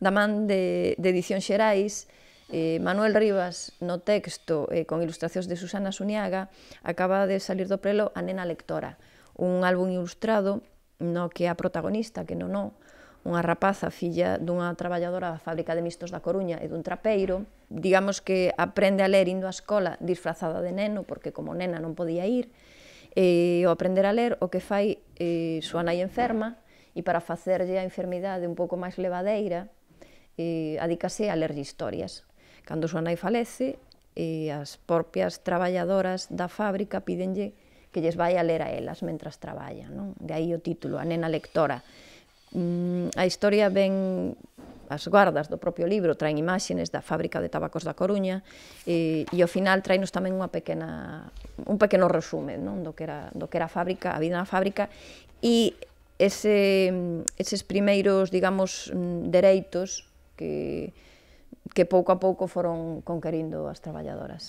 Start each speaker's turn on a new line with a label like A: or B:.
A: da man de, de Edición Xerais, eh, Manuel Rivas no texto eh, con ilustracións de Susana Suniaga acaba de salir do prelo A nena lectora, un álbum ilustrado no que a protagonista, que non non, unha rapaza filla dunha traballadora da fábrica de mistos da Coruña e dun trapeiro, digamos que aprende a ler indo á escola disfrazada de neno, porque como nena non podía ir, e o aprender a ler o que fai eh, súa nai enferma, e para facerlle a enfermidade un pouco máis levadeira, eh, adicase a ler historias. Cando súa nai falece, eh, as propias traballadoras da fábrica pídenlle que lles vai a ler a elas mentras traballan. Non? De aí o título, a nena lectora. Mm, a historia ven as guardas do propio libro traen imaxenes da fábrica de tabacos da Coruña e, e ao final traenos tamén unha pequena un pequeno resume non? do que era do que era a fábrica, a vida na fábrica e ese, eses primeiros, digamos, mm, dereitos que, que pouco a pouco foron conquerindo as traballadoras.